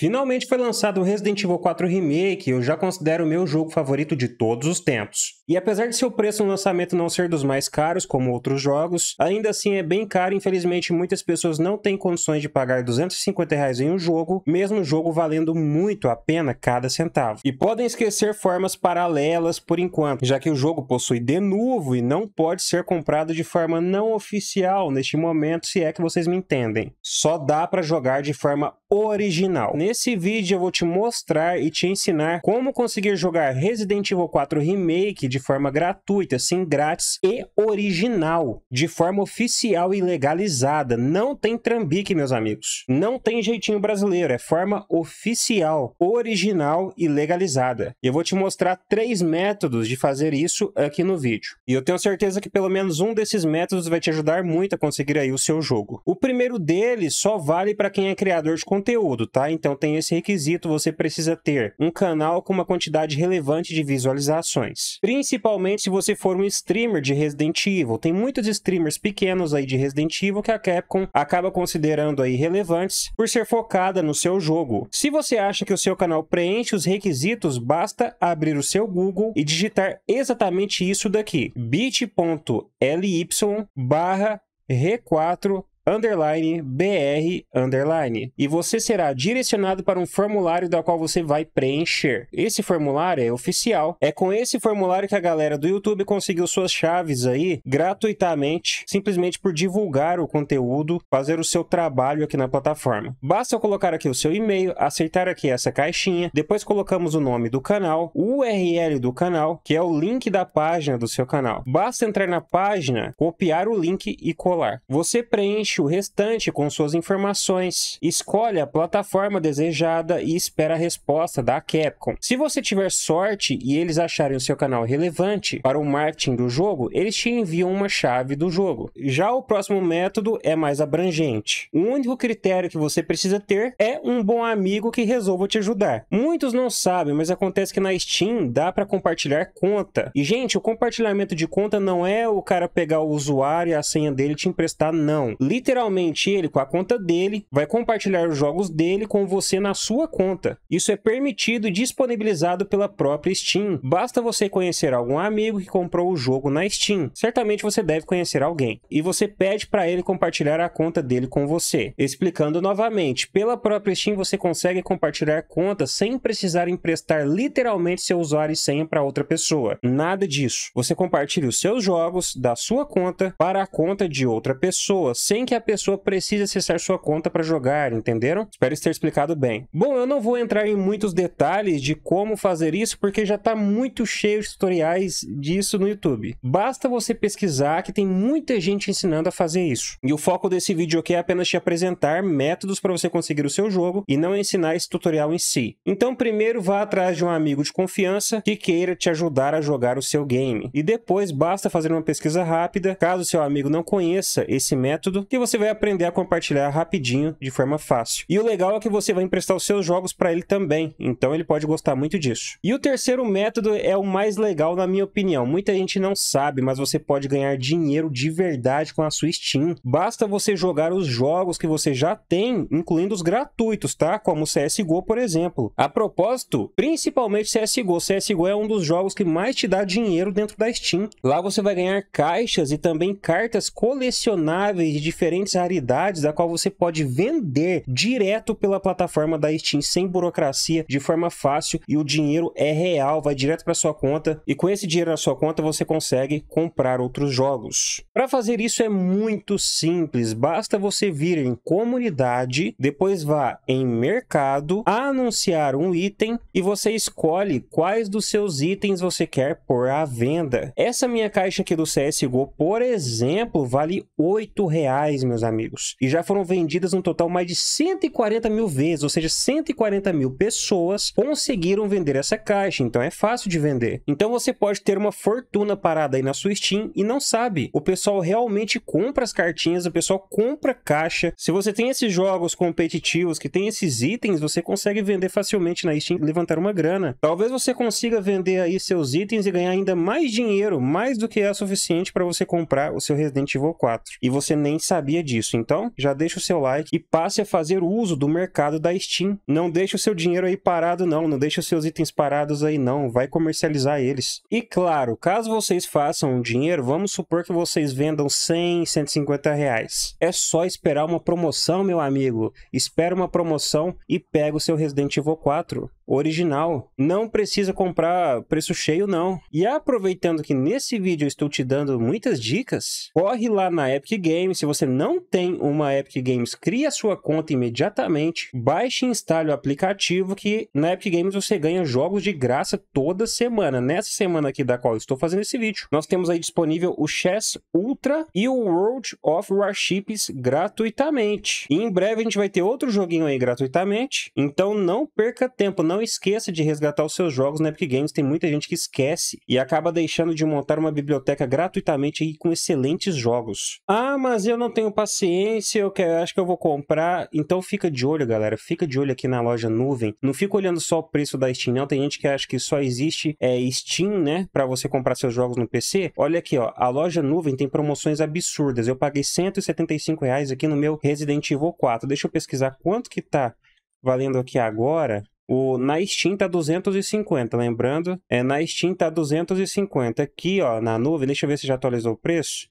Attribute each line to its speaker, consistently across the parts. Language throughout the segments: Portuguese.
Speaker 1: Finalmente foi lançado o Resident Evil 4 Remake, eu já considero o meu jogo favorito de todos os tempos. E apesar de seu preço no lançamento não ser dos mais caros, como outros jogos, ainda assim é bem caro. Infelizmente, muitas pessoas não têm condições de pagar 250 reais em um jogo, mesmo o jogo valendo muito a pena cada centavo. E podem esquecer formas paralelas por enquanto, já que o jogo possui de novo e não pode ser comprado de forma não oficial neste momento, se é que vocês me entendem. Só dá para jogar de forma original. Nesse vídeo eu vou te mostrar e te ensinar como conseguir jogar Resident Evil 4 Remake de de forma gratuita, sim grátis e original, de forma oficial e legalizada. Não tem trambique, meus amigos. Não tem jeitinho brasileiro, é forma oficial, original e legalizada. E eu vou te mostrar três métodos de fazer isso aqui no vídeo. E eu tenho certeza que pelo menos um desses métodos vai te ajudar muito a conseguir aí o seu jogo. O primeiro deles só vale para quem é criador de conteúdo, tá? Então tem esse requisito, você precisa ter um canal com uma quantidade relevante de visualizações principalmente se você for um streamer de Resident Evil. Tem muitos streamers pequenos aí de Resident Evil que a Capcom acaba considerando aí relevantes por ser focada no seu jogo. Se você acha que o seu canal preenche os requisitos, basta abrir o seu Google e digitar exatamente isso daqui, bit.ly barra re4 underline BR underline e você será direcionado para um formulário da qual você vai preencher. Esse formulário é oficial. É com esse formulário que a galera do YouTube conseguiu suas chaves aí gratuitamente, simplesmente por divulgar o conteúdo, fazer o seu trabalho aqui na plataforma. Basta eu colocar aqui o seu e-mail, acertar aqui essa caixinha, depois colocamos o nome do canal, o URL do canal, que é o link da página do seu canal. Basta entrar na página, copiar o link e colar. Você preenche o restante com suas informações, escolhe a plataforma desejada e espera a resposta da Capcom. Se você tiver sorte e eles acharem o seu canal relevante para o marketing do jogo, eles te enviam uma chave do jogo. Já o próximo método é mais abrangente. O único critério que você precisa ter é um bom amigo que resolva te ajudar. Muitos não sabem, mas acontece que na Steam dá para compartilhar conta. E gente, o compartilhamento de conta não é o cara pegar o usuário e a senha dele te emprestar, não. Literalmente, ele, com a conta dele, vai compartilhar os jogos dele com você na sua conta. Isso é permitido e disponibilizado pela própria Steam. Basta você conhecer algum amigo que comprou o jogo na Steam. Certamente você deve conhecer alguém. E você pede para ele compartilhar a conta dele com você. Explicando novamente, pela própria Steam você consegue compartilhar contas sem precisar emprestar literalmente seu usuário e senha para outra pessoa. Nada disso. Você compartilha os seus jogos da sua conta para a conta de outra pessoa, sem que a pessoa precisa acessar sua conta para jogar, entenderam? Espero ter explicado bem. Bom, eu não vou entrar em muitos detalhes de como fazer isso, porque já está muito cheio de tutoriais disso no YouTube. Basta você pesquisar que tem muita gente ensinando a fazer isso. E o foco desse vídeo aqui é apenas te apresentar métodos para você conseguir o seu jogo e não ensinar esse tutorial em si. Então primeiro vá atrás de um amigo de confiança que queira te ajudar a jogar o seu game. E depois basta fazer uma pesquisa rápida, caso seu amigo não conheça esse método, que você vai aprender a compartilhar rapidinho, de forma fácil. E o legal é que você vai emprestar os seus jogos para ele também, então ele pode gostar muito disso. E o terceiro método é o mais legal na minha opinião. Muita gente não sabe, mas você pode ganhar dinheiro de verdade com a sua Steam. Basta você jogar os jogos que você já tem, incluindo os gratuitos, tá? Como o CSGO, por exemplo. A propósito, principalmente CSGO. CSGO é um dos jogos que mais te dá dinheiro dentro da Steam. Lá você vai ganhar caixas e também cartas colecionáveis de diferentes diferentes raridades, da qual você pode vender direto pela plataforma da Steam, sem burocracia, de forma fácil, e o dinheiro é real, vai direto para sua conta, e com esse dinheiro na sua conta você consegue comprar outros jogos. Para fazer isso é muito simples, basta você vir em comunidade, depois vá em mercado, anunciar um item e você escolhe quais dos seus itens você quer pôr à venda. Essa minha caixa aqui do CSGO, por exemplo, vale R$ reais meus amigos. E já foram vendidas um total mais de 140 mil vezes, ou seja, 140 mil pessoas conseguiram vender essa caixa, então é fácil de vender. Então você pode ter uma fortuna parada aí na sua Steam e não sabe. O pessoal realmente compra as cartinhas, o pessoal compra caixa. Se você tem esses jogos competitivos que tem esses itens, você consegue vender facilmente na Steam e levantar uma grana. Talvez você consiga vender aí seus itens e ganhar ainda mais dinheiro, mais do que é suficiente para você comprar o seu Resident Evil 4. E você nem sabia sabia disso. Então, já deixa o seu like e passe a fazer uso do mercado da Steam. Não deixa o seu dinheiro aí parado, não. Não deixa os seus itens parados aí, não. Vai comercializar eles. E claro, caso vocês façam dinheiro, vamos supor que vocês vendam 100, 150 reais. É só esperar uma promoção, meu amigo. Espera uma promoção e pega o seu Resident Evil 4 original. Não precisa comprar preço cheio, não. E aproveitando que nesse vídeo eu estou te dando muitas dicas, corre lá na Epic Games. Se você não tem uma Epic Games, cria sua conta imediatamente, baixe e instale o aplicativo que na Epic Games você ganha jogos de graça toda semana. Nessa semana aqui da qual estou fazendo esse vídeo, nós temos aí disponível o Chess Ultra e o World of Warships gratuitamente. E em breve a gente vai ter outro joguinho aí gratuitamente, então não perca tempo, não não esqueça de resgatar os seus jogos na Epic Games, tem muita gente que esquece e acaba deixando de montar uma biblioteca gratuitamente e com excelentes jogos. Ah, mas eu não tenho paciência, eu quero, acho que eu vou comprar. Então fica de olho, galera, fica de olho aqui na loja nuvem. Não fica olhando só o preço da Steam, não. Tem gente que acha que só existe é, Steam, né, para você comprar seus jogos no PC. Olha aqui, ó, a loja nuvem tem promoções absurdas. Eu paguei 175 reais aqui no meu Resident Evil 4. Deixa eu pesquisar quanto que tá valendo aqui agora. O, na Steam tá 250, lembrando. É, na Steam tá 250. Aqui, ó, na nuvem, deixa eu ver se já atualizou o preço.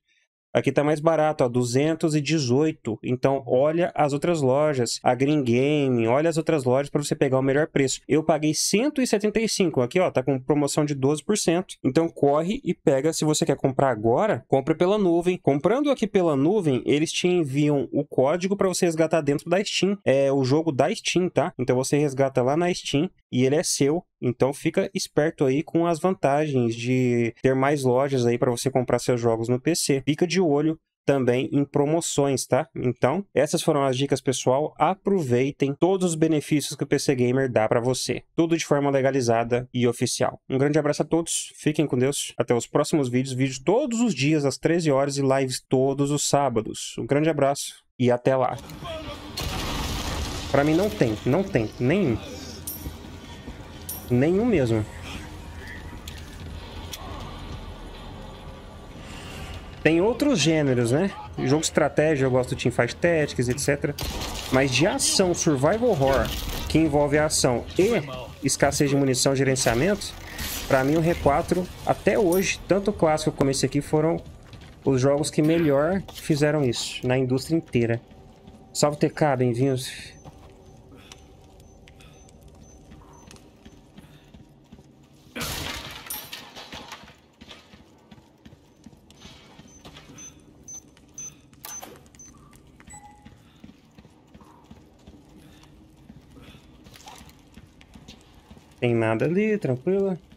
Speaker 1: Aqui tá mais barato, ó, 218. Então, olha as outras lojas, a Green Game, olha as outras lojas para você pegar o melhor preço. Eu paguei 175 aqui, ó, tá com promoção de 12%. Então, corre e pega se você quer comprar agora, compra pela nuvem. Comprando aqui pela nuvem, eles te enviam o código para você resgatar dentro da Steam. É o jogo da Steam, tá? Então você resgata lá na Steam e ele é seu. Então fica esperto aí com as vantagens de ter mais lojas aí para você comprar seus jogos no PC. Fica de olho também em promoções, tá? Então, essas foram as dicas, pessoal. Aproveitem todos os benefícios que o PC Gamer dá para você, tudo de forma legalizada e oficial. Um grande abraço a todos, fiquem com Deus. Até os próximos vídeos, vídeos todos os dias às 13 horas e lives todos os sábados. Um grande abraço e até lá. Para mim não tem, não tem, nenhum. Tipo, nenhum mesmo. Tem outros gêneros, né? Jogo estratégia, eu gosto de Teamfight Tactics, etc. Mas de ação, survival horror, que envolve a ação e escassez de munição gerenciamento, para mim o R4, até hoje, tanto o clássico como esse aqui, foram os jogos que melhor fizeram isso na indústria inteira. Salve TK, bem-vindos. Tem nada ali, tranquilo.